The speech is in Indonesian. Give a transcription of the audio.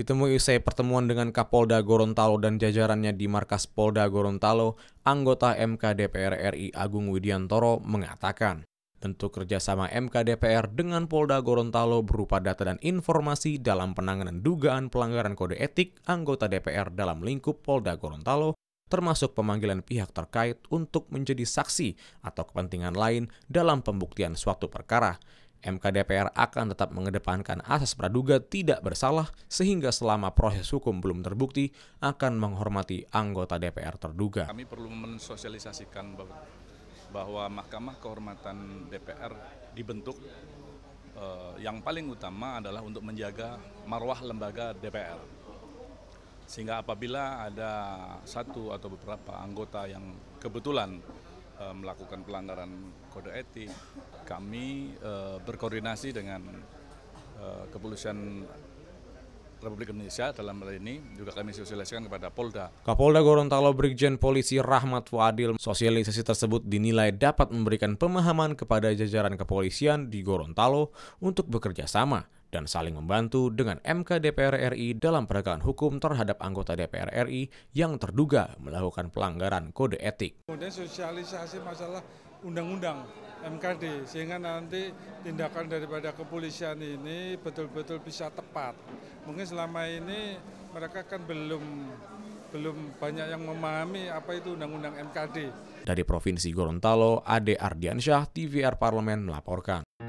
Ditemui usai pertemuan dengan Kapolda Gorontalo dan jajarannya di markas Polda Gorontalo, anggota MK DPR RI Agung Widiantoro mengatakan, bentuk kerjasama MK DPR dengan Polda Gorontalo berupa data dan informasi dalam penanganan dugaan pelanggaran kode etik anggota DPR dalam lingkup Polda Gorontalo termasuk pemanggilan pihak terkait untuk menjadi saksi atau kepentingan lain dalam pembuktian suatu perkara. MK DPR akan tetap mengedepankan asas praduga tidak bersalah sehingga selama proses hukum belum terbukti akan menghormati anggota DPR terduga. Kami perlu mensosialisasikan bahwa Mahkamah Kehormatan DPR dibentuk eh, yang paling utama adalah untuk menjaga marwah lembaga DPR. Sehingga apabila ada satu atau beberapa anggota yang kebetulan Eh, melakukan pelanggaran kode etik. Kami eh, berkoordinasi dengan eh, kepolisian Republik Indonesia dalam hal ini juga kami sosialisasikan kepada Polda. Kapolda Gorontalo Brigjen Polisi Rahmat Fuadil, sosialisasi tersebut dinilai dapat memberikan pemahaman kepada jajaran kepolisian di Gorontalo untuk bekerja sama dan saling membantu dengan MK DPR RI dalam penegakan hukum terhadap anggota DPR RI yang terduga melakukan pelanggaran kode etik. Kemudian sosialisasi masalah undang-undang MKD sehingga nanti tindakan daripada kepolisian ini betul-betul bisa tepat. Mungkin selama ini mereka kan belum belum banyak yang memahami apa itu undang-undang MKD. Dari Provinsi Gorontalo, Ade Ardiansyah, TVR Parlemen melaporkan.